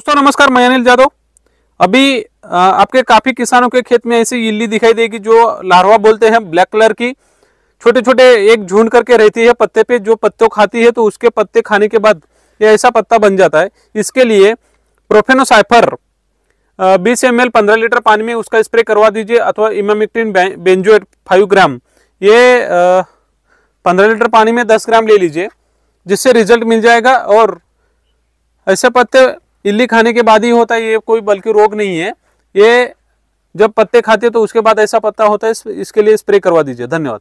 दोस्तों नमस्कार मैं अनिल जादव अभी आपके काफ़ी किसानों के खेत में ऐसी इल्ली दिखाई देगी जो लार्वा बोलते हैं ब्लैक कलर की छोटे छोटे एक झुंड करके रहती है पत्ते पे जो पत्तों खाती है तो उसके पत्ते खाने के बाद ये ऐसा पत्ता बन जाता है इसके लिए प्रोफेनोसाइफर बीस एम एल पंद्रह लीटर पानी में उसका स्प्रे करवा दीजिए अथवा इमामिक्टिन बेंजोएट फाइव ग्राम ये पंद्रह लीटर पानी में दस ग्राम ले लीजिए जिससे रिजल्ट मिल जाएगा और ऐसे पत्ते इल्ली खाने के बाद ही होता है ये कोई बल्कि रोग नहीं है ये जब पत्ते खाते हैं तो उसके बाद ऐसा पत्ता होता है इसके लिए स्प्रे करवा दीजिए धन्यवाद